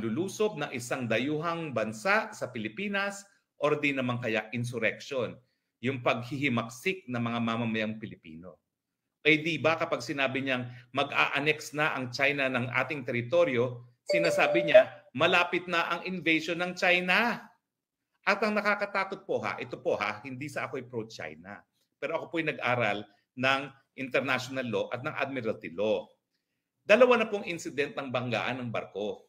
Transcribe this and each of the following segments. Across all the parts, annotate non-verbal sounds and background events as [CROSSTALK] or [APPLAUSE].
paglulusob ng isang dayuhang bansa sa Pilipinas or di naman kaya insurrection, yung paghihimaksik ng mga mamamayang Pilipino. Eh di ba kapag sinabi niyang mag-a-annex na ang China ng ating teritoryo, sinasabi niya malapit na ang invasion ng China. At ang nakakatakot po ha, ito po ha, hindi sa ako'y pro-China. Pero ako po'y nag-aral ng international law at ng admiralty law. Dalawa na pong incident ng banggaan ng barko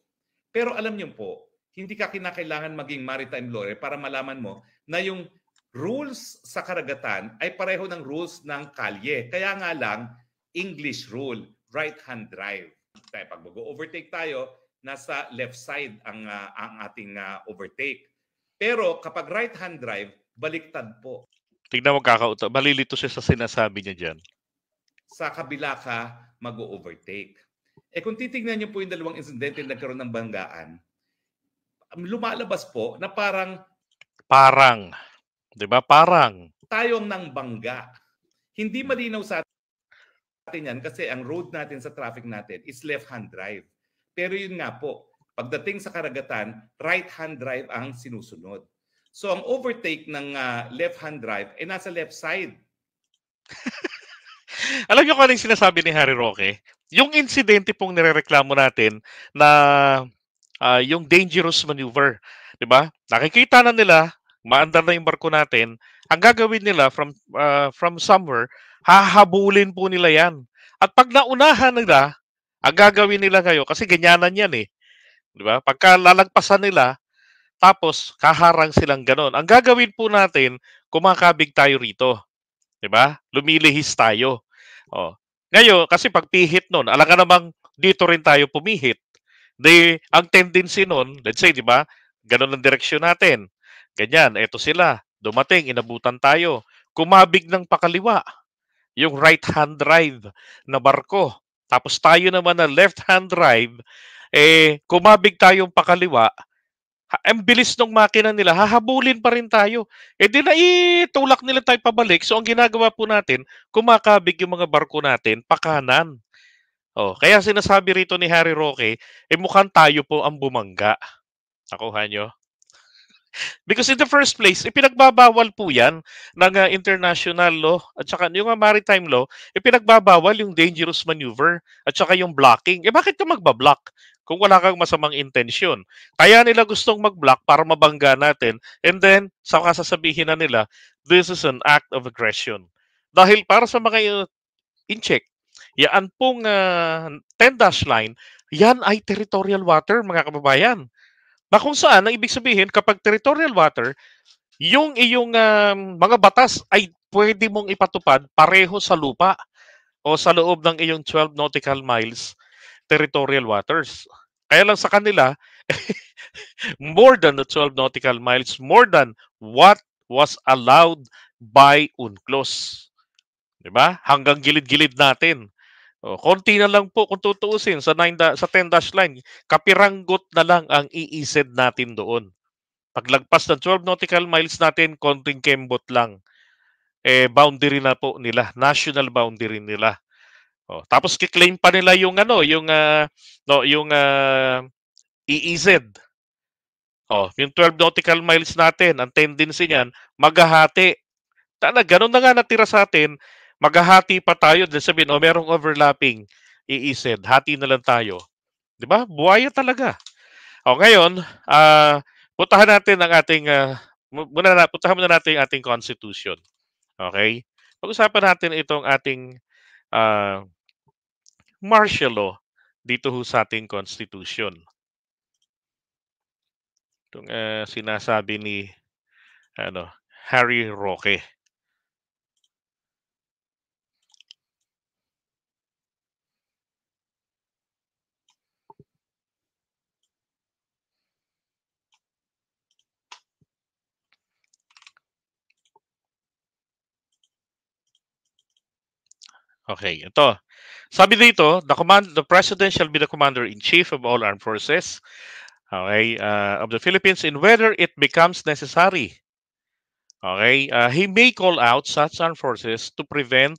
pero alam niyo po, hindi ka kinakailangan maging maritime lawyer para malaman mo na yung rules sa karagatan ay pareho ng rules ng kalye. Kaya nga lang, English rule, right-hand drive. Tayo, pag mag-overtake tayo, nasa left side ang, uh, ang ating uh, overtake. Pero kapag right-hand drive, baliktad po. Tignan mo kakauta. Malilito siya sa sinasabi niya dyan. Sa kabila ka, mag-overtake. Eh kung titingnan niyo po yung dalawang insidente na nagkaroon ng banggaan, um, lumalabas po na parang parang 'di ba parang tayong nang bangga. Hindi malinaw sa atin yan kasi ang road natin sa traffic natin is left-hand drive. Pero yun nga po, pagdating sa karagatan, right-hand drive ang sinusunod. So ang overtake ng uh, ah, left-hand drive ay eh, nasa left side. [LAUGHS] Alam niyo kung ano yung sinasabi ni Harry Roque? yung insidente pong nirereklamo natin na uh, yung dangerous maneuver, 'di ba? Nakikita na nila, maandar na yung barko natin. Ang gagawin nila from uh, from somewhere, hahabulin po nila 'yan. At pag naunahan nila, ang gagawin nila kayo kasi ganyanan 'yan eh. 'Di ba? Pagka lalagpasan nila, tapos kaharang silang ganon. Ang gagawin po natin, kumakabig tayo rito. 'Di ba? Lumilihis tayo. Oh, ngayon, kasi pag pihit nun, alam ka namang dito rin tayo pumihit. Di, ang tendency nun, let's say, di ba, ganun ang direksyon natin. Ganyan, eto sila. Dumating, inabutan tayo. Kumabig ng pakaliwa, yung right-hand drive na barko. Tapos tayo naman na left-hand drive, eh, kumabig tayong pakaliwa, ang bilis ng makina nila, hahabulin pa rin tayo. E di na itulak nila tayo pabalik. So ang ginagawa po natin, kumakabig yung mga barko natin pakanan. Oh, kaya sinasabi rito ni Harry Roque, eh mukhang tayo po ang bumangga. Nakuha nyo? Because in the first place, ipinagbabawal po yan ng uh, international law at saka yung uh, maritime law, ipinagbabawal yung dangerous maneuver at saka yung blocking. Eh bakit ka magbablock kung wala kang masamang intensyon? Kaya nila gustong magblock para mabangga natin and then saka sasabihin na nila, this is an act of aggression. Dahil para sa mga uh, ah, in-check, yan pong uh, 10-dash line, yan ay territorial water mga kababayan na kung saan ang ibig sabihin kapag territorial water, yung iyong um, mga batas ay pwede mong ipatupad pareho sa lupa o sa loob ng iyong 12 nautical miles territorial waters. Kaya lang sa kanila, [LAUGHS] more than the 12 nautical miles, more than what was allowed by UNCLOS. 'Di ba? Hanggang gilid-gilid natin. O, oh, konti na lang po kung tutuusin sa, 9 da- sa 10 dash line. Kapiranggot na lang ang iised e natin doon. Paglagpas ng 12 nautical miles natin, konting kembot lang. Eh, boundary na po nila. National boundary nila. Oh, tapos kiklaim pa nila yung ano, yung uh, no, yung uh, ah, EEZ. Oh, yung 12 nautical miles natin, ang tendency niyan maghahati. Talaga ganun na nga natira sa atin maghahati pa tayo dahil sabihin, o oh, merong overlapping, iisend, hati na lang tayo. Di ba? Buhaya talaga. O ngayon, uh, ah, putahan natin ang ating, uh, muna putahan muna natin ang ating constitution. Okay? Pag-usapan natin itong ating uh, martial law dito ho sa ating constitution. Itong uh, sinasabi ni ano, Harry Roque. Okay, ito. Sabi dito, the command the president shall be the commander in chief of all armed forces okay, uh, of the Philippines in whether it becomes necessary. Okay, uh, he may call out such armed forces to prevent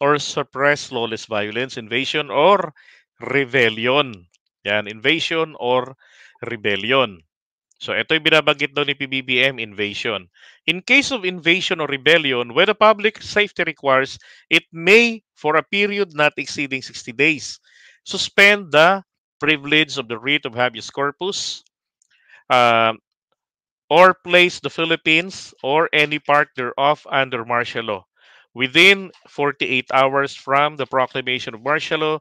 or suppress lawless violence, invasion or rebellion. Yan, invasion or rebellion. So ito yung binabanggit daw ni PBBM, invasion. In case of invasion or rebellion, where the public safety requires, it may for a period not exceeding 60 days. Suspend the privilege of the writ of habeas corpus uh, or place the Philippines or any part thereof under martial law within 48 hours from the proclamation of martial law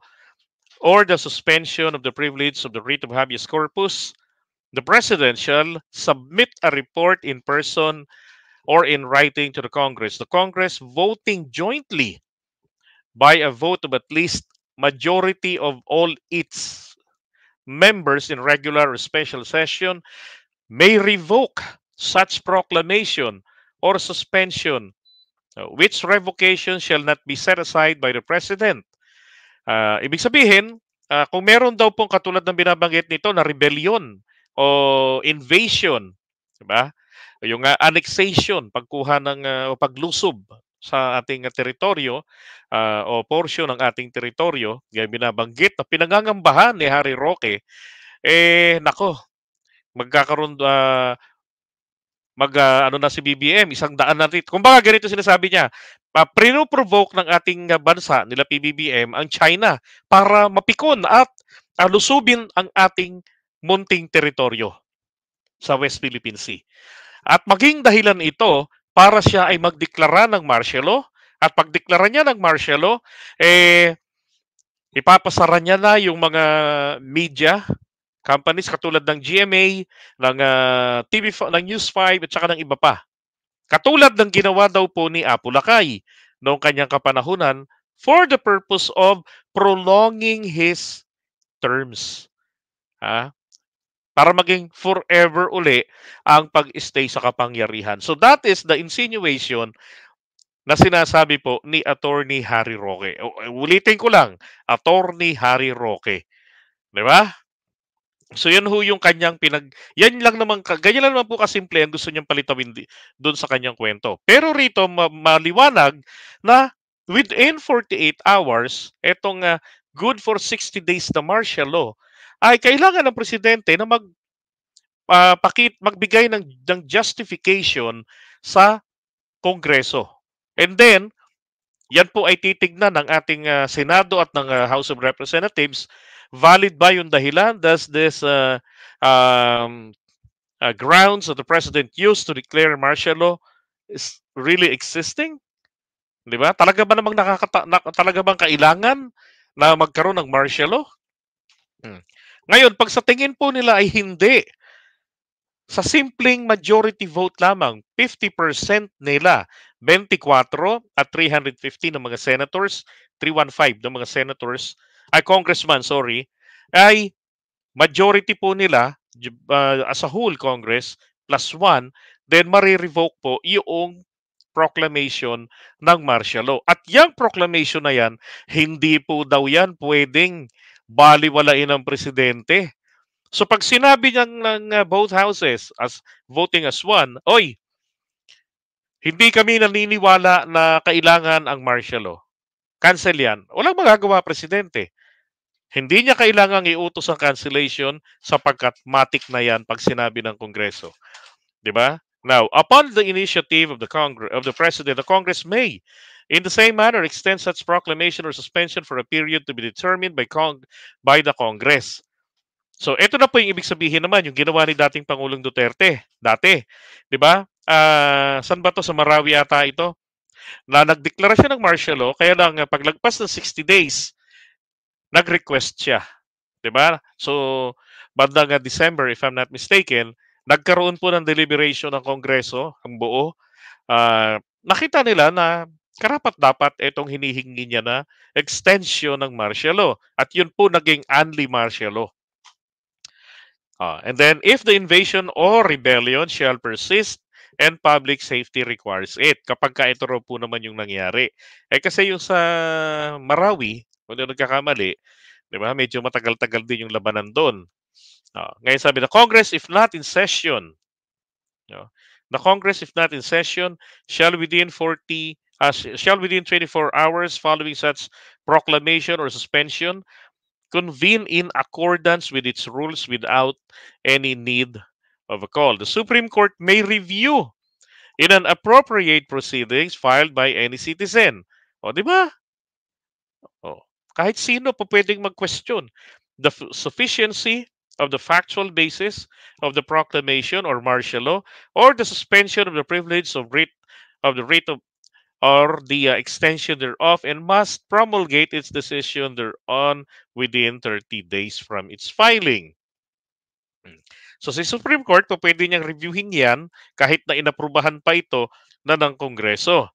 or the suspension of the privilege of the writ of habeas corpus, the president shall submit a report in person or in writing to the Congress. The Congress voting jointly by a vote of at least majority of all its members in regular or special session may revoke such proclamation or suspension, uh, which revocation shall not be set aside by the President. Uh, ibig sabihin, uh, kung meron daw pong katulad ng binabanggit nito na rebellion o invasion, di ba? Yung uh, annexation, pagkuha ng uh, paglusob sa ating ah, teritoryo uh, o portion ng ating teritoryo, gaya binabanggit na pinangangambahan ni Harry Roque, eh nako, magkakaroon uh, mag uh, ano na si BBM, isang daan na rito. Kumbaga ganito sinasabi niya, uh, provoke ng ating bansa nila PBBM ang China para mapikon at alusubin ang ating munting teritoryo sa West Philippine Sea. At maging dahilan ito para siya ay magdeklara ng martial law at pagdeklara niya ng martial law eh ipapasara niya na yung mga media companies katulad ng GMA, ng uh, ah, TV ng News 5 at saka ng iba pa. Katulad ng ginawa daw po ni Apo Lakay noong kanyang kapanahunan for the purpose of prolonging his terms. Ha? Ah, para maging forever uli ang pag-stay sa kapangyarihan. So that is the insinuation na sinasabi po ni Attorney Harry Roque. Eh, ulitin ko lang, Attorney Harry Roque. 'Di ba? So yan ho yung kanyang pinag yan lang naman ganyan lang naman po kasimple ang gusto niyang palitawin doon sa kanyang kwento. Pero rito ma- maliwanag na within 48 hours etong uh, good for 60 days na martial law ay kailangan ng presidente na mag uh, ah, pakit magbigay ng ng justification sa Kongreso. And then yan po ay titignan ng ating uh, Senado at ng uh, House of Representatives valid ba yung dahilan does this uh, um, uh, grounds that the president used to declare martial law is really existing? 'Di ba? Talaga ba namang nakakata na, talaga bang kailangan na magkaroon ng martial law? Hmm. Ngayon, pag sa tingin po nila ay hindi, sa simpleng majority vote lamang, 50% nila, 24 at 350 ng mga senators, 315 ng mga senators, ay congressman, sorry, ay majority po nila uh, as a whole Congress plus one, then marirevoke po yung proclamation ng martial law. At yung proclamation na yan, hindi po daw yan pwedeng baliwalain ng presidente. So pag sinabi niya ng uh, both houses as voting as one, oy, hindi kami naniniwala na kailangan ang martial law. Cancel yan. Walang magagawa presidente. Hindi niya kailangang iutos ang cancellation sapagkat matik na yan pag sinabi ng Kongreso. 'Di ba? Now, upon the initiative of the Congress of the President, the Congress may In the same manner, extend such proclamation or suspension for a period to be determined by, Cong by the Congress. So, ito na po yung ibig sabihin naman, yung ginawa ni dating Pangulong Duterte, dati. Di ba? Uh, san ba to? Sa Marawi ata ito. Na nagdeklara siya ng martial law, kaya lang ah, paglagpas ng 60 days, nag-request siya. Di ba? So, banda bandang ah, December, if I'm not mistaken, nagkaroon po ng deliberation ng Kongreso, ang buo. Uh, nakita nila na karapat dapat itong hinihingi niya na extension ng martial law. At yun po naging Anli martial law. Uh, and then, if the invasion or rebellion shall persist and public safety requires it, kapag ka ito po naman yung nangyari. Eh kasi yung sa Marawi, kung ano nagkakamali, di ba, medyo matagal-tagal din yung labanan doon. Uh, ngayon sabi na, Congress, if not in session, you know, the Congress, if not in session, shall within 40 uh, shall within 24 hours following such proclamation or suspension convene in accordance with its rules without any need of a call. The Supreme Court may review in an appropriate proceedings filed by any citizen. O, di ba? O, kahit sino po pwedeng mag-question the sufficiency of the factual basis of the proclamation or martial law or the suspension of the privilege of writ of the writ of or the uh, extension thereof and must promulgate its decision thereon within 30 days from its filing. Hmm. So si Supreme Court, po, pwede niyang reviewin yan kahit na inaprubahan pa ito na ng Kongreso.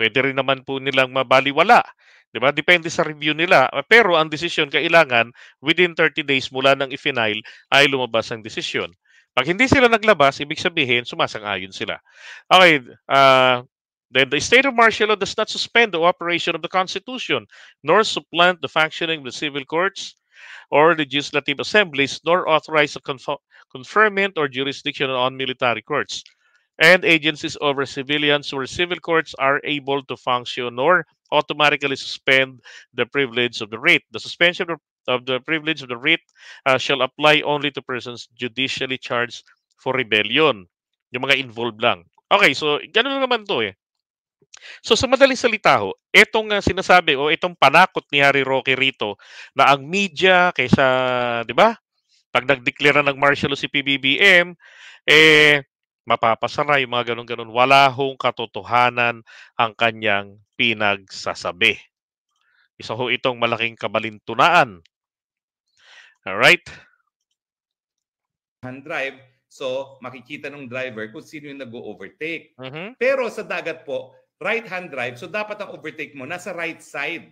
Pwede rin naman po nilang mabaliwala. Diba? Depende sa review nila. Pero ang desisyon kailangan within 30 days mula ng i-final ay lumabas ang desisyon. Pag hindi sila naglabas, ibig sabihin sumasang-ayon sila. Okay, uh, Then the state of martial law does not suspend the operation of the Constitution, nor supplant the functioning of the civil courts or legislative assemblies, nor authorize the conf- conferment or jurisdiction on military courts and agencies over civilians where civil courts are able to function or automatically suspend the privilege of the writ. The suspension of the privilege of the writ uh, shall apply only to persons judicially charged for rebellion. Yung mga involved lang. Okay, so ganun naman to eh. So sa madaling salita ho, itong uh, ah, sinasabi o itong panakot ni Harry Roque rito na ang media kaysa, 'di ba? Pag nagdeklara ng martial law si PBBM, eh mapapasara yung mga ganun-ganun. Wala hong katotohanan ang kanyang pinagsasabi. Isa ho itong malaking kabalintunaan. All right? Drive, so makikita ng driver kung sino yung nag-overtake. Mm-hmm. Pero sa dagat po, right-hand drive, so dapat ang overtake mo nasa right side.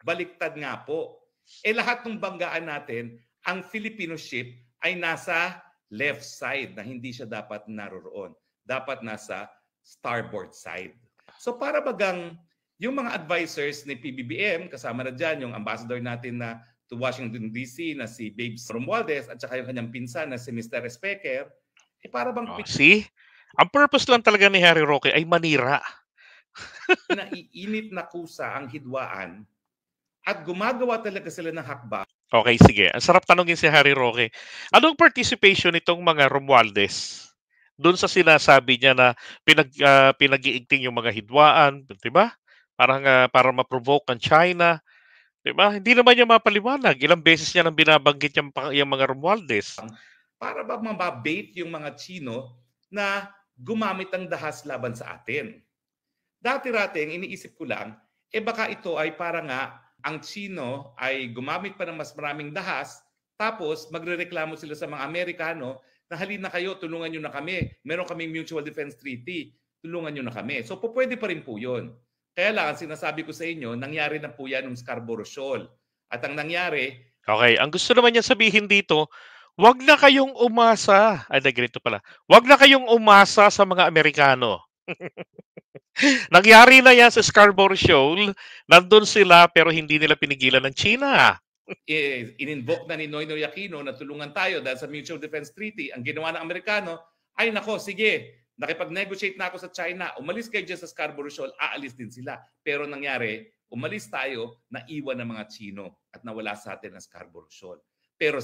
Baliktad nga po. Eh lahat ng banggaan natin, ang Filipino ship ay nasa left side na hindi siya dapat naroroon. Dapat nasa starboard side. So para bagang yung mga advisors ni PBBM, kasama na dyan yung ambassador natin na to Washington DC na si Babe Romualdez at saka yung kanyang pinsan na si Mr. Specker, eh para bang... Oh, see? Ang purpose lang talaga ni Harry Roque ay manira na naiinit na kusa ang hidwaan at gumagawa talaga sila ng hakbang. Okay, sige. Ang sarap tanongin si Harry Roque. Anong participation nitong mga Romualdez? Doon sa sinasabi niya na pinag uh, pinag-iigting yung mga hidwaan, 'di ba? Parang uh, para ma-provoke ang China. 'Di ba? Hindi naman niya mapaliwanag. Ilang beses niya nang binabanggit yung, yung mga Romualdez para ba mababait yung mga Chino na gumamit ng dahas laban sa atin. Dati-rati, ang iniisip ko lang, eh baka ito ay para nga ang Chino ay gumamit pa ng mas maraming dahas, tapos magrereklamo sila sa mga Amerikano na halina kayo, tulungan nyo na kami. Meron kaming Mutual Defense Treaty, tulungan nyo na kami. So po, pwede pa rin po yun. Kaya lang, ang sinasabi ko sa inyo, nangyari na po yan ng Scarborough Shoal. At ang nangyari... Okay, ang gusto naman niya sabihin dito, wag na kayong umasa, ay na ganito pala, wag na kayong umasa sa mga Amerikano. [LAUGHS] Nangyari na yan sa Scarborough Shoal. Nandun sila pero hindi nila pinigilan ng China. Eh, ininvoke invoke na ni Noynoy Aquino na tulungan tayo dahil sa Mutual Defense Treaty. Ang ginawa ng Amerikano, ay nako, sige, nakipag-negotiate na ako sa China. Umalis kayo dyan sa Scarborough Shoal, aalis din sila. Pero nangyari, umalis tayo, naiwan ng mga Chino at nawala sa atin ang Scarborough Shoal. Pero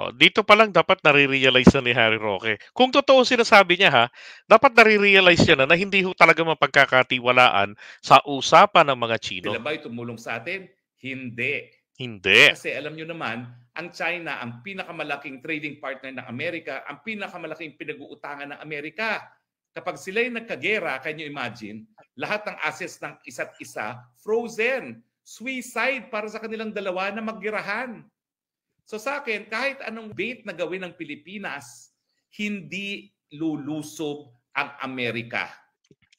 Oh, dito pa lang dapat nare-realize na ni Harry Roque. Kung totoo sinasabi niya ha, dapat nare-realize niya na, na hindi ho talaga mapagkakatiwalaan sa usapan ng mga Chino. Sila ba'y tumulong sa atin? Hindi. Hindi. Kasi alam niyo naman, ang China ang pinakamalaking trading partner ng Amerika, ang pinakamalaking pinag-uutangan ng Amerika. Kapag sila ay nagkagera, can you imagine, lahat ng assets ng isa't isa frozen. Suicide para sa kanilang dalawa na maggirahan. So sa akin, kahit anong bait na gawin ng Pilipinas, hindi lulusob ang Amerika.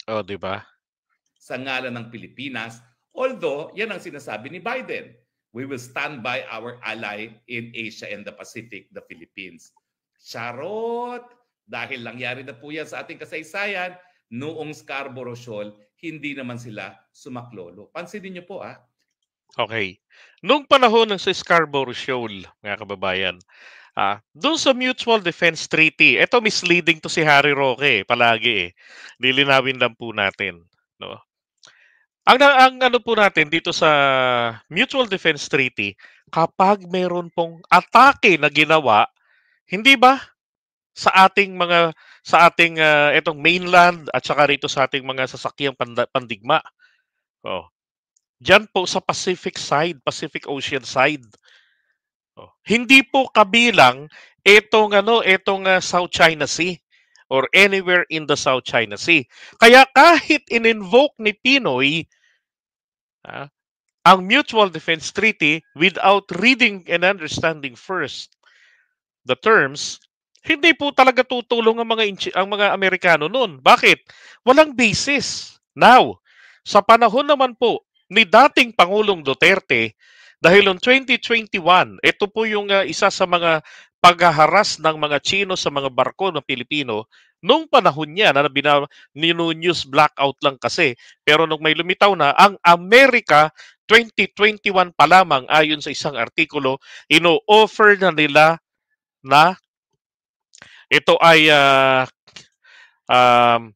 Oh, di ba? Sa ngalan ng Pilipinas. Although, yan ang sinasabi ni Biden. We will stand by our ally in Asia and the Pacific, the Philippines. Charot! Dahil nangyari na po yan sa ating kasaysayan, noong Scarborough Shoal, hindi naman sila sumaklolo. Pansinin niyo po ah, Okay. Noong panahon ng sa Scarborough Shoal, mga kababayan, ah, doon sa Mutual Defense Treaty, ito misleading 'to si Harry Roque, eh, palagi, eh. Lilinawin lang po natin, 'no. Ang ang ano po natin dito sa Mutual Defense Treaty, kapag meron pong atake na ginawa, hindi ba, sa ating mga sa ating, ah, etong mainland at saka rito sa ating mga sasakyang pandigma, oh. Diyan po sa Pacific side, Pacific Ocean side. Oh. Hindi po kabilang itong ano, itong uh, South China Sea or anywhere in the South China Sea. Kaya kahit ininvoke ni Pinoy ah, ang Mutual Defense Treaty without reading and understanding first the terms, hindi po talaga tutulong ang mga ang mga Amerikano noon. Bakit? Walang basis. Now, sa panahon naman po ni dating Pangulong Duterte dahil noong 2021, ito po yung uh, isa sa mga paghaharas ng mga Chino sa mga barko ng Pilipino nung panahon niya na bina, nino news blackout lang kasi. Pero nung may lumitaw na, ang Amerika 2021 pa lamang ayon sa isang artikulo, ino-offer na nila na ito ay uh, um,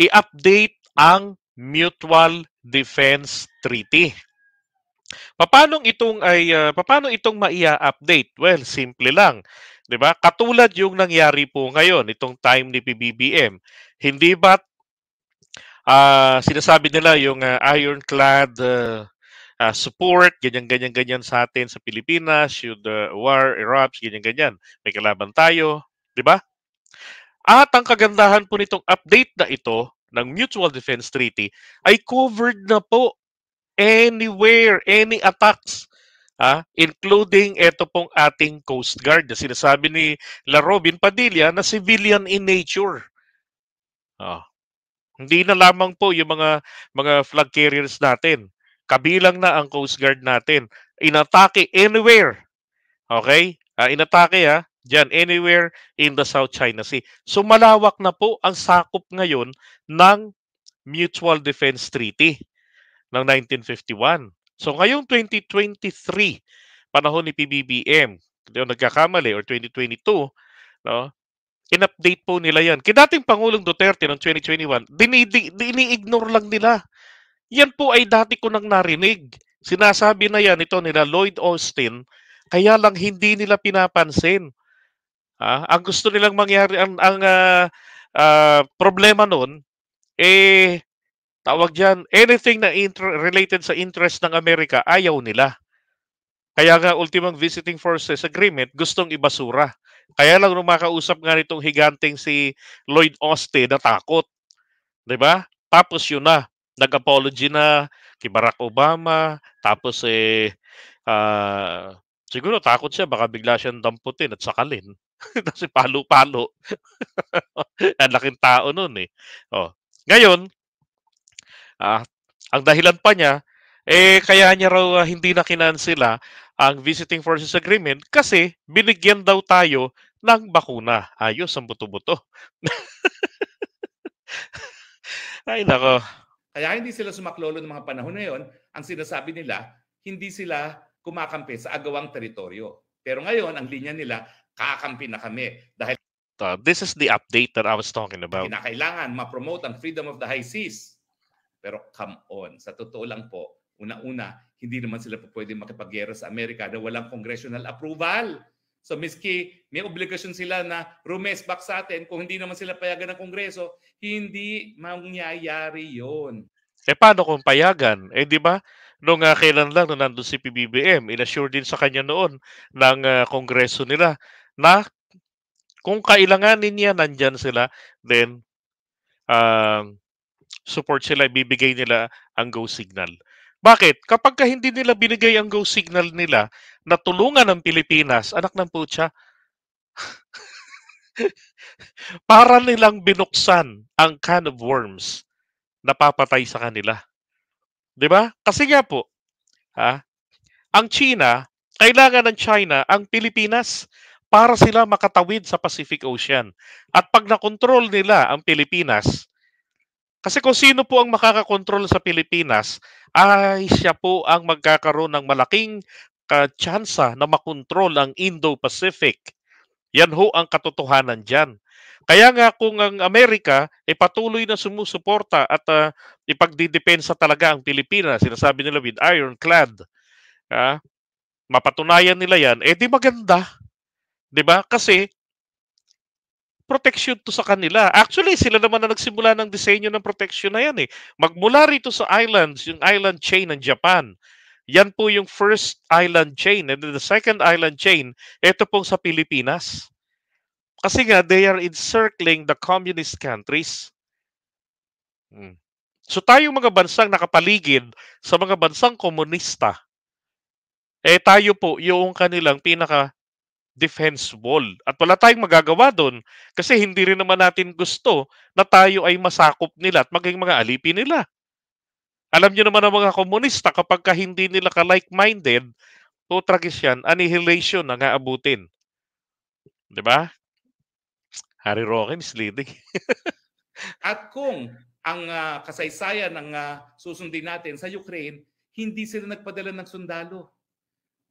i-update ang mutual Defense Treaty. Paano itong ay uh, paano itong maia-update? Well, simple lang. 'Di ba? Katulad yung nangyari po ngayon itong time ni PBBM. Hindi ba uh, sinasabi nila yung uh, ironclad uh, uh, support, ganyan-ganyan-ganyan sa atin sa Pilipinas, should the uh, war erupts, ganyan-ganyan. May kalaban tayo, 'di ba? At ang kagandahan po nitong update na ito, ng Mutual Defense Treaty ay covered na po anywhere, any attacks ha? including ito pong ating Coast Guard na sinasabi ni La Robin Padilla na civilian in nature. Ah, hindi na lamang po yung mga mga flag carriers natin. Kabilang na ang Coast Guard natin. Inatake anywhere. Okay? Ah, inatake ha. Ah, Diyan, anywhere in the South China Sea. So malawak na po ang sakop ngayon ng Mutual Defense Treaty ng 1951. So ngayong 2023, panahon ni PBBM, yung nagkakamali, or 2022, no, in-update po nila yan. Kaya Pangulong Duterte noong 2021, dini-ignore lang nila. Yan po ay dati ko nang narinig. Sinasabi na yan ito nila Lloyd Austin, kaya lang hindi nila pinapansin. Ah, ang gusto nilang mangyari ang ang uh, uh, problema noon eh tawag diyan anything na inter- related sa interest ng Amerika ayaw nila. Kaya nga ultimang visiting forces agreement gustong ibasura. Kaya lang rumakausap nga nitong higanting si Lloyd Austin na takot. 'Di ba? Tapos yun na, nag-apology na kay Barack Obama, tapos eh uh, siguro takot siya baka bigla siyang damputin at sakalin. [LAUGHS] Kasi palo-palo. [LAUGHS] Ang laking tao noon eh. Oh. Ngayon, ah, ang dahilan pa niya, eh kaya niya raw uh, hindi na kinansela ang Visiting Forces Agreement kasi binigyan daw tayo ng bakuna. Ayos ang buto-buto. [LAUGHS] Ay, nako. Kaya hindi sila sumaklolo ng mga panahon na yon. Ang sinasabi nila, hindi sila kumakampi sa agawang teritoryo. Pero ngayon, ang linya nila, kakampi na kami dahil uh, this is the update that I was talking about. Kinakailangan ma-promote ang freedom of the high seas. Pero come on, sa totoo lang po, una-una, hindi naman sila po pwede makipagyera sa Amerika na walang congressional approval. So miski may obligation sila na rumes back sa atin, kung hindi naman sila payagan ng Kongreso, hindi mangyayari yon. Eh paano kung payagan? Eh di ba? Nung uh, kailan lang nung nandun si PBBM, inassure din sa kanya noon ng uh, Kongreso nila na kung kailanganin niya, nandyan sila, then uh, support sila, bibigay nila ang go signal. Bakit? Kapag ka hindi nila binigay ang go signal nila na tulungan ng Pilipinas, anak ng putya, [LAUGHS] para nilang binuksan ang can of worms na papatay sa kanila. 'Di ba? Kasi nga po, ha, ang China, kailangan ng China ang Pilipinas para sila makatawid sa Pacific Ocean. At pag nakontrol nila ang Pilipinas, kasi kung sino po ang makakakontrol sa Pilipinas, ay siya po ang magkakaroon ng malaking chance na makontrol ang Indo-Pacific. Yan ho ang katotohanan dyan. Kaya nga kung ang Amerika ay eh, patuloy na sumusuporta at uh, ipagdidepensa talaga ang Pilipinas, sinasabi nila with ironclad, uh, mapatunayan nila yan, eh di maganda 'Di ba? Kasi protection to sa kanila. Actually, sila naman na nagsimula ng disenyo ng protection na yan eh. Magmula rito sa islands, yung island chain ng Japan. Yan po yung first island chain. And the second island chain, ito pong sa Pilipinas. Kasi nga, they are encircling the communist countries. Hmm. So tayong mga bansang nakapaligid sa mga bansang komunista, eh tayo po yung kanilang pinaka defense wall. At wala tayong magagawa doon kasi hindi rin naman natin gusto na tayo ay masakop nila at maging mga alipin nila. Alam niyo naman ang mga komunista kapag ka hindi nila ka-like-minded, to tragis yan, annihilation na nga abutin. 'Di ba? Harry Roque misleading. [LAUGHS] at kung ang uh, kasaysayan ng uh, susundin natin sa Ukraine, hindi sila nagpadala ng sundalo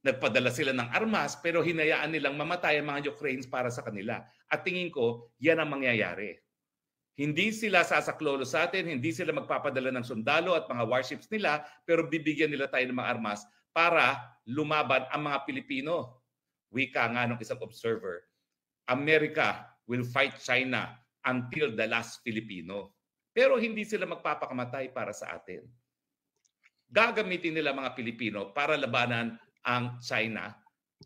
Nagpadala sila ng armas pero hinayaan nilang mamatay ang mga Ukrainians para sa kanila. At tingin ko, yan ang mangyayari. Hindi sila sasaklolo sa atin, hindi sila magpapadala ng sundalo at mga warships nila, pero bibigyan nila tayo ng mga armas para lumaban ang mga Pilipino. Wika nga ng isang observer, America will fight China until the last Filipino. Pero hindi sila magpapakamatay para sa atin. Gagamitin nila mga Pilipino para labanan ang China,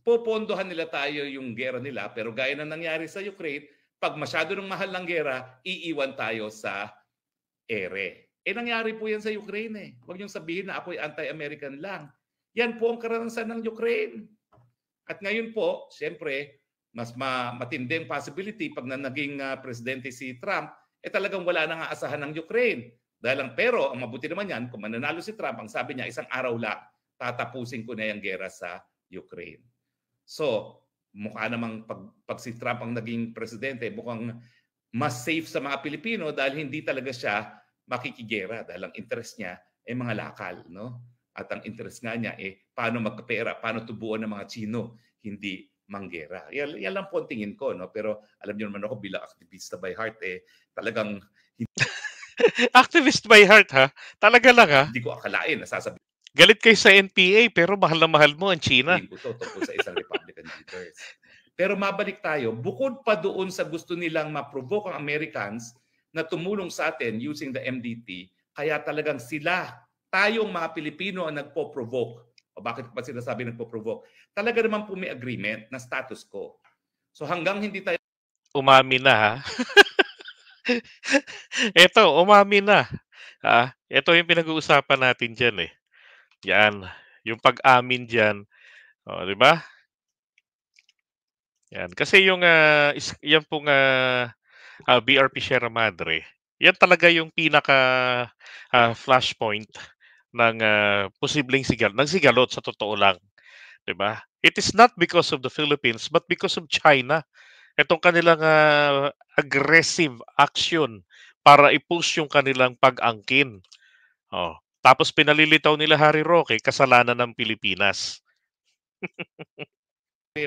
popondohan nila tayo yung gera nila pero gaya na nangyari sa Ukraine, pag masyado ng mahal ng gera, iiwan tayo sa ere. Eh nangyari po yan sa Ukraine eh. Huwag niyong sabihin na ako'y anti-American lang. Yan po ang karanasan ng Ukraine. At ngayon po, siyempre, mas ma- matinding possibility pag na naging uh, presidente si Trump, eh talagang wala nang aasahan ng Ukraine. Dahil lang, pero ang mabuti naman yan, kung mananalo si Trump, ang sabi niya, isang araw lang, tatapusin ko na yung gera sa Ukraine. So, mukha namang pag, pag si Trump ang naging presidente, mukhang mas safe sa mga Pilipino dahil hindi talaga siya makikigera dahil ang interest niya ay mga lakal. No? At ang interest nga niya ay eh, paano magkapera, paano tubuan ng mga Chino, hindi manggera. Yan, yan lang po ang tingin ko. No? Pero alam niyo naman ako bilang aktivista by heart, eh, talagang... Hindi... [LAUGHS] Activist by heart ha? Talaga lang ha? Hindi ko akalain, nasasabi Galit kayo sa NPA pero mahal na mahal mo ang China. Hindi ko totoo sa isang Republican leaders. Pero mabalik tayo, bukod pa doon sa gusto nilang ma-provoke ang Americans na tumulong sa atin using the MDT, kaya talagang sila, tayong mga Pilipino ang nagpo-provoke. O bakit pa sila sabi nagpo-provoke? Talaga naman po may agreement na status ko. So hanggang hindi tayo... Umami na ha. Ito, [LAUGHS] umami na. Ah, ito yung pinag-uusapan natin dyan eh. Yan. Yung pag-amin diyan. Oh, 'di ba? Yan. Kasi yung uh, is, yan pong uh, ah, uh, ah, BRP Sierra Madre, yan talaga yung pinaka uh, flashpoint ng uh, posibleng sigal ng sigalot sa totoo lang. 'Di ba? It is not because of the Philippines but because of China. Itong kanilang uh, aggressive action para i-push yung kanilang pag-angkin. Oh. Tapos pinalilitaw nila Harry Roque, kasalanan ng Pilipinas. [LAUGHS]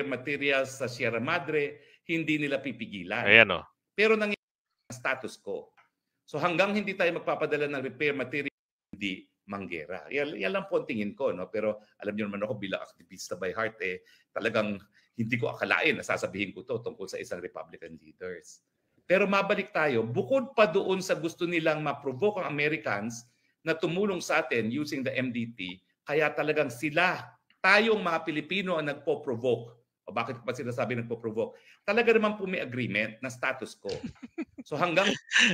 materials sa Sierra Madre, hindi nila pipigilan. Ayan o. Oh. Pero nangyayari ang status ko. So hanggang hindi tayo magpapadala ng repair material, hindi manggera. Yan, yan lang po ang tingin ko. No? Pero alam niyo naman ako bilang aktivista by heart, eh, talagang hindi ko akalain na sasabihin ko to tungkol sa isang Republican leaders. Pero mabalik tayo, bukod pa doon sa gusto nilang maprovoke ang Americans na tumulong sa atin using the MDT, kaya talagang sila, tayong mga Pilipino ang nagpo-provoke. O bakit pa sila sabi nagpo-provoke? Talaga naman po may agreement na status ko. [LAUGHS] So hanggang...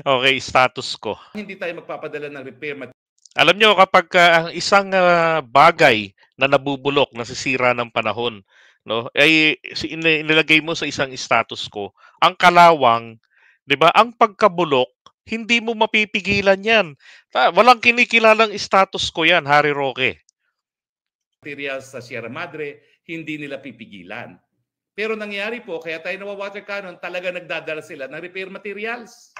okay, status ko. Hindi tayo magpapadala ng repair material. Alam nyo, kapag uh, isang uh, bagay na nabubulok, nasisira ng panahon, no, ay si inilagay mo sa isang status ko, ang kalawang, 'di ba? Ang pagkabulok hindi mo mapipigilan yan. Walang kinikilalang status ko yan, Harry Roque. Materials sa Sierra Madre, hindi nila pipigilan. Pero nangyari po, kaya tayo nawawater cannon, talaga nagdadala sila ng repair materials.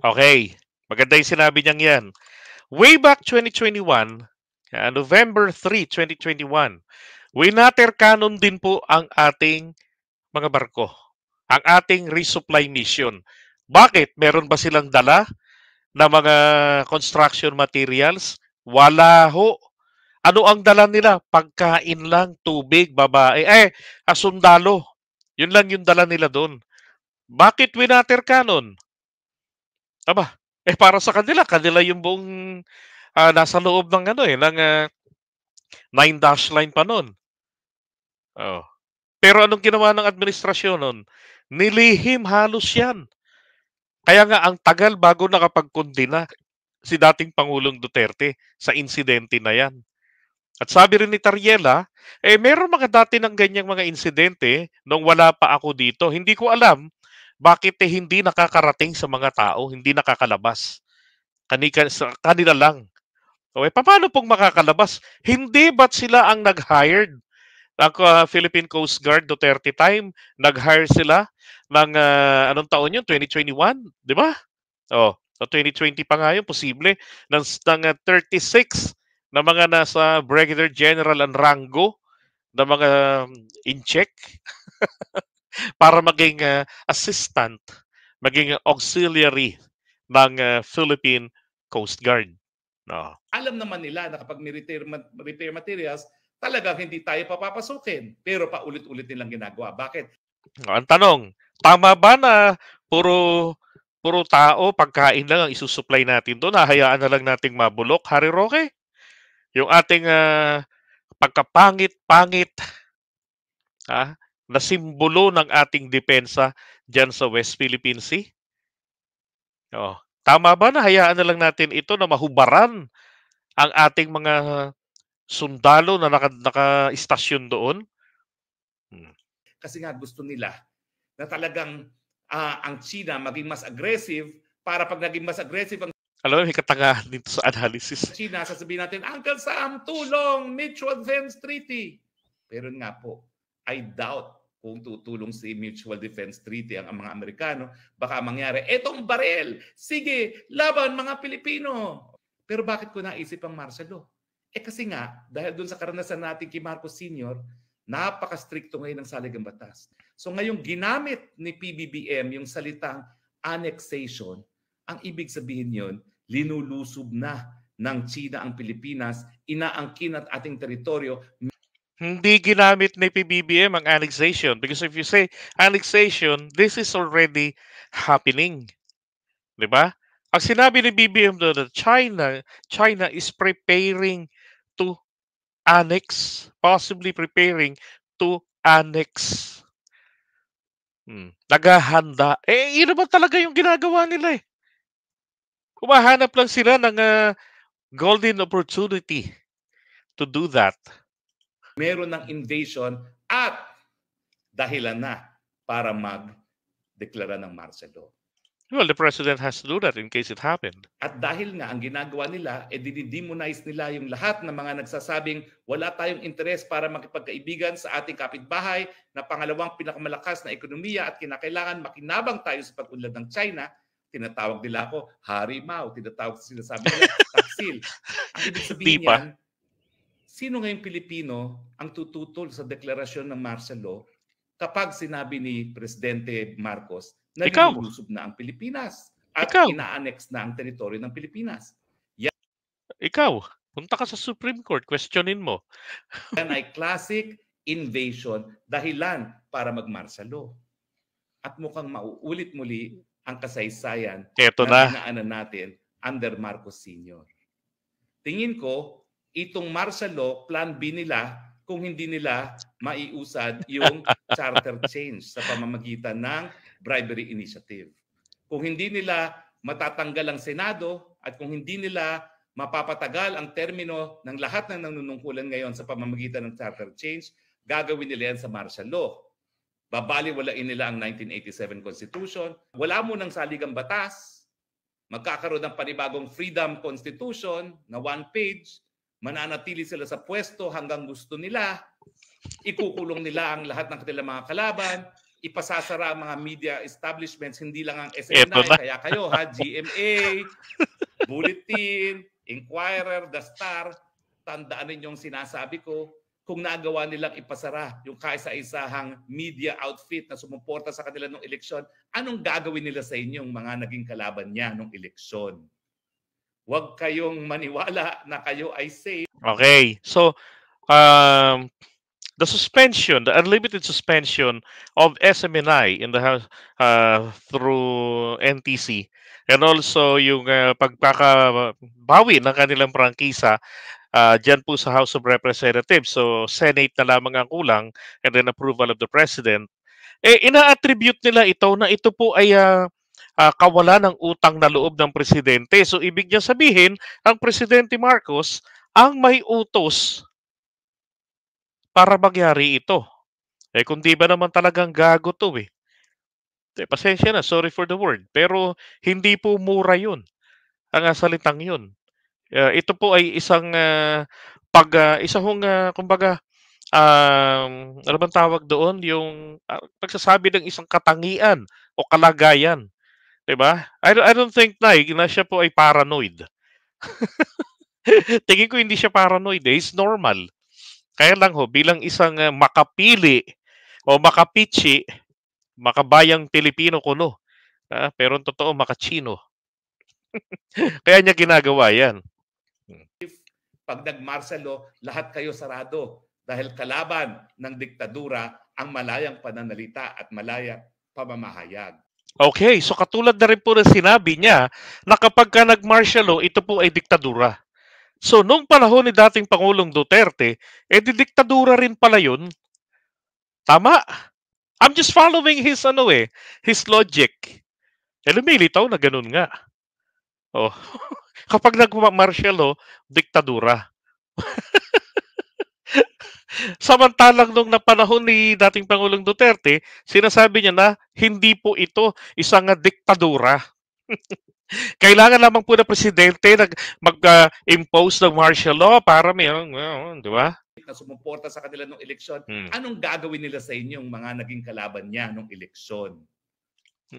Okay. Maganda yung sinabi niyang yan. Way back 2021, ah, November 3, 2021, winater cannon din po ang ating mga barko. Ang ating resupply mission bakit? Meron ba silang dala na mga construction materials? Wala ho. Ano ang dala nila? Pagkain lang, tubig, babae. Eh, asundalo. Yun lang yung dala nila doon. Bakit winater cannon? Aba, eh para sa kanila, kanila yung buong uh, nasa loob ng ano eh, ng uh, nine dash line pa noon. Oh. Pero anong ginawa ng administrasyon noon? Nilihim halos yan. Kaya nga ang tagal bago nakapagkondena si dating Pangulong Duterte sa insidente na yan. At sabi rin ni Tariela, eh meron mga dati ng ganyang mga insidente nung wala pa ako dito. Hindi ko alam bakit eh hindi nakakarating sa mga tao, hindi nakakalabas. Kanika, sa kanila lang. O eh, paano pong makakalabas? Hindi ba't sila ang nag-hired ang uh, ah, Philippine Coast Guard Duterte time, nag-hire sila ng uh, anong taon yun? 2021, di ba? Oh, so 2020 pa nga yun, posible, ng, ng uh, ah, 36 na mga nasa Brigadier General ang rango na mga um, in-check [LAUGHS] para maging uh, assistant, maging auxiliary ng uh, Philippine Coast Guard. No. Oh. Alam naman nila na kapag may repair, repair materials, talagang hindi tayo papapasukin. Pero paulit-ulit nilang ginagawa. Bakit? Ang tanong, tama ba na puro puro tao, pagkain lang ang isusupply natin doon, Nahayaan na lang nating mabulok, Hari Roque? Yung ating uh, pagkapangit-pangit ha, ah, na simbolo ng ating depensa dyan sa West Philippine Sea? Oh, tama ba na hayaan na lang natin ito na mahubaran ang ating mga sundalo na naka, naka-istasyon doon? Hmm. Kasi nga gusto nila na talagang uh, ang China maging mas aggressive para pag naging mas aggressive ang alam mo, may katangahan dito sa analysis. China, sasabihin natin, Uncle Sam, tulong! Mutual Defense Treaty! Pero nga po, I doubt kung tutulong si Mutual Defense Treaty ang mga Amerikano, baka mangyari, etong barel, sige, laban mga Pilipino. Pero bakit ko naisip ang martial law? Eh kasi nga, dahil doon sa karanasan natin kay Marcos Sr., napaka-stricto ngayon ng saligang batas. So ngayon, ginamit ni PBBM yung salitang annexation, ang ibig sabihin yon linulusob na ng China ang Pilipinas, inaangkin at ating teritoryo. Hindi ginamit ni PBBM ang annexation because if you say annexation, this is already happening. 'Di ba? Ang sinabi ni BBM doon, China, China is preparing to annex, possibly preparing to annex. Hmm. Naghahanda. Eh, yun naman talaga yung ginagawa nila eh. Kumahanap lang sila ng uh, golden opportunity to do that. Meron ng invasion at dahilan na para mag-deklara ng Marcelo. Well, the president has to do that in case it happened. At dahil nga ang ginagawa nila, e eh, dinidemonize nila yung lahat ng mga nagsasabing wala tayong interes para makipagkaibigan sa ating kapitbahay na pangalawang pinakamalakas na ekonomiya at kinakailangan makinabang tayo sa pag-unlad ng China, tinatawag nila ako Harry Mao, tinatawag sila sabi nila [LAUGHS] taksil. Ang ibig sabihin niyan, sino ngayong Pilipino ang tututol sa deklarasyon ng martial law kapag sinabi ni Presidente Marcos na Ikaw. na ang Pilipinas at Ikaw. ina-annex na ang teritoryo ng Pilipinas. Yan. Ikaw, punta ka sa Supreme Court, questionin mo. [LAUGHS] yan ay classic invasion dahilan para mag-martial law. At mukhang mauulit muli ang kasaysayan Eto na, na. pinaanan natin under Marcos Sr. Tingin ko, itong martial law, plan B nila kung hindi nila maiusad yung [LAUGHS] charter change sa pamamagitan ng bribery initiative. Kung hindi nila matatanggal ang Senado at kung hindi nila mapapatagal ang termino ng lahat ng nanunungkulan ngayon sa pamamagitan ng charter change, gagawin nila yan sa martial law. Babaliwalain nila ang 1987 Constitution. Wala mo ng saligang batas. Magkakaroon ng panibagong Freedom Constitution na one page. Mananatili sila sa pwesto hanggang gusto nila. Ikukulong nila ang lahat ng kanilang mga kalaban ipasasara ang mga media establishments, hindi lang ang SNI, kaya kayo ha, GMA, [LAUGHS] Bulletin, Inquirer, The Star, tandaan ninyong sinasabi ko, kung nagawa nilang ipasara yung kaisa-isahang media outfit na sumuporta sa kanila nung eleksyon, anong gagawin nila sa inyong mga naging kalaban niya nung eleksyon? Huwag kayong maniwala na kayo ay safe. Okay. So, um, uh the suspension, the unlimited suspension of SMNI in the uh, through NTC and also yung uh, pagkakabawi ng kanilang prangkisa uh, dyan po sa House of Representatives. So Senate na lamang ang kulang and then approval of the President. Eh, ina-attribute nila ito na ito po ay uh, uh, kawala ng utang na loob ng presidente. So ibig niya sabihin, ang presidente Marcos ang may utos para mangyari ito. Eh kung di ba naman talagang gago to eh. eh pasensya na, sorry for the word. Pero hindi po mura yun, ang salitang yun. Uh, ito po ay isang uh, pag uh, isa hong uh, kumbaga um, ano bang tawag doon yung uh, pagsasabi ng isang katangian o kalagayan 'di ba I don't, I don't think na, eh, na siya po ay paranoid [LAUGHS] tingin ko hindi siya paranoid eh. he's normal kaya lang ho, bilang isang eh, makapili o makapichi, makabayang Pilipino kuno ha? pero ang totoo, makachino. [LAUGHS] Kaya niya ginagawa yan. Hmm. If pag nag-Marcelo, lahat kayo sarado dahil kalaban ng diktadura ang malayang pananalita at malayang pamamahayag. Okay, so katulad na rin po ng sinabi niya na kapag ka nag-martial law, ito po ay diktadura. So, nung panahon ni dating Pangulong Duterte, eh, diktadura rin pala yun. Tama. I'm just following his, ano eh, his logic. Eh, lumilitaw na ganun nga. Oh. [LAUGHS] Kapag nag-martial law, oh, diktadura. [LAUGHS] Samantalang nung napanahon ni dating Pangulong Duterte, sinasabi niya na hindi po ito isang diktadura. [LAUGHS] Kailangan lamang po ng presidente mag-impose uh, ng martial law para mayroong, uh, di ba? na sumuporta sa kanila nung eleksyon. Hmm. Anong gagawin nila sa inyo yung mga naging kalaban niya nung eleksyon?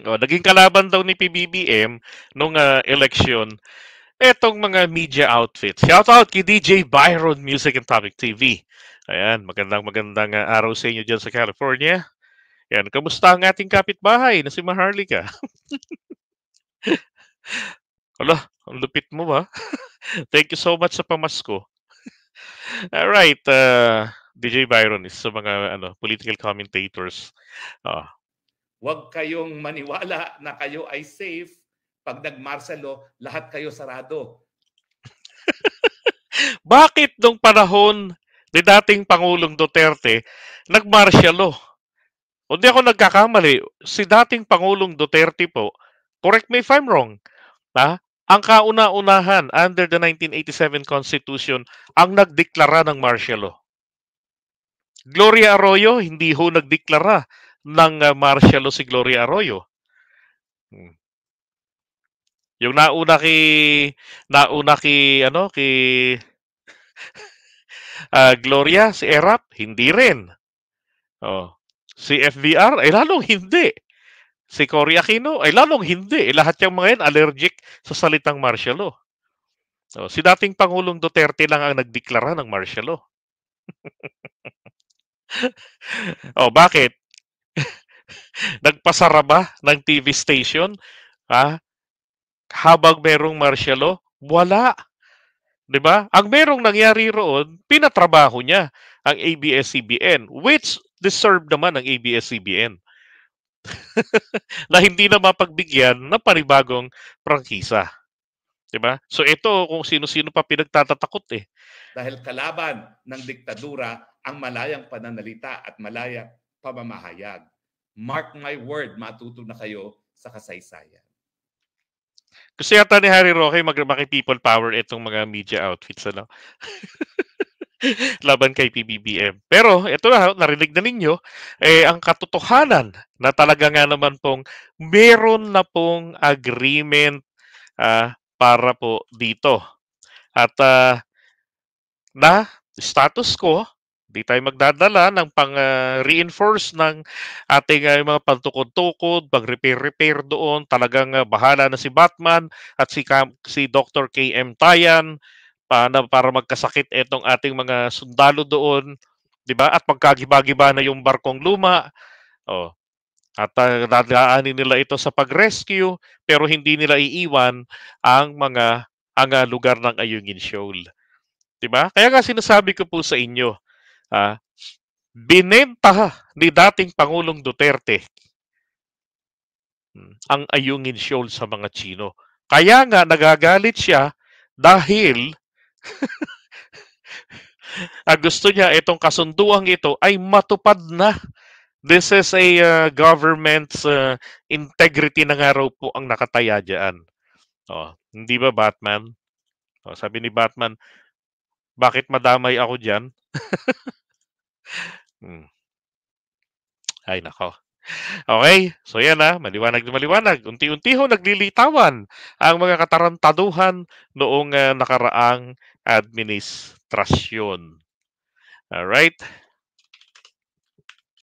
Oh, naging kalaban daw ni PBBM nung uh, ah, election etong mga media outfits. Shout out kay DJ Byron Music and Topic TV. Ayan, magandang magandang uh, araw sa inyo dyan sa California. Ayan, kamusta ang ating kapitbahay na si Maharlika? [LAUGHS] Hala, ang lupit mo ba? Ah. [LAUGHS] Thank you so much sa pamasko. All right, uh, ah, DJ Byron is sa mga ano political commentators. Uh, Huwag kayong maniwala na kayo ay safe pag nagmarsalo, lahat kayo sarado. [LAUGHS] Bakit nung panahon ni dating Pangulong Duterte, nagmarsyalo? O di ako nagkakamali, si dating Pangulong Duterte po, correct me if I'm wrong, Ha? Diba? Ang kauna-unahan under the 1987 Constitution ang nagdeklara ng martial law. Gloria Arroyo hindi ho nagdeklara ng ah, martial law si Gloria Arroyo. Hmm. Yung nauna kay nauna kay ano kay uh, [LAUGHS] Gloria si Erap hindi rin. Oh. Si FVR, eh lalong hindi. Si Cory Aquino ay lalong hindi. Eh, lahat yung mga yan allergic sa salitang martial law. So, oh, si dating Pangulong Duterte lang ang nagdeklara ng martial law. [LAUGHS] oh, bakit? [LAUGHS] Nagpasara ba ng TV station? Ha? Habang merong martial law? Wala. 'Di ba? Ang merong nangyari roon, pinatrabaho niya ang ABS-CBN, which deserve naman ang ABS-CBN. [LAUGHS] na hindi na mapagbigyan ng panibagong prangkisa. 'Di ba? So ito kung sino-sino pa pinagtatatakot eh. Dahil kalaban ng diktadura ang malayang pananalita at malayang pamamahayag. Mark my word, matuto na kayo sa kasaysayan. Kasi yata ni Harry Roque mag- people power itong mga media outfits. Ano? [LAUGHS] [LAUGHS] laban kay PBBM. Pero ito na, narinig na ninyo, eh, ang katotohanan na talaga nga naman pong meron na pong agreement uh, para po dito. At uh, na status ko, di tayo magdadala ng pang-reinforce ah, uh, ng ating uh, mga pantukod-tukod, pag-repair-repair doon. Talagang uh, bahala na si Batman at si, si Dr. K.M. Tayan para, para magkasakit itong ating mga sundalo doon, 'di ba? At magkagiba-giba na yung barkong luma. Oh. At uh, nila ito sa pag-rescue pero hindi nila iiwan ang mga ang uh, lugar ng Ayungin Shoal. 'Di ba? Kaya nga sinasabi ko po sa inyo, ah, binenta ni dating Pangulong Duterte hmm, ang Ayungin Shoal sa mga Chino. Kaya nga nagagalit siya dahil [LAUGHS] Ang gusto niya, itong kasunduang ito ay matupad na. This is a uh, government's uh, integrity na nga raw po ang nakataya dyan. Oh, hindi ba Batman? Oh, sabi ni Batman, bakit madamay ako dyan? [LAUGHS] hmm. Ay, nako. Okay, so yan na, ah, maliwanag na maliwanag. Unti-unti ho naglilitawan ang mga katarantaduhan noong uh, nakaraang administration. All right.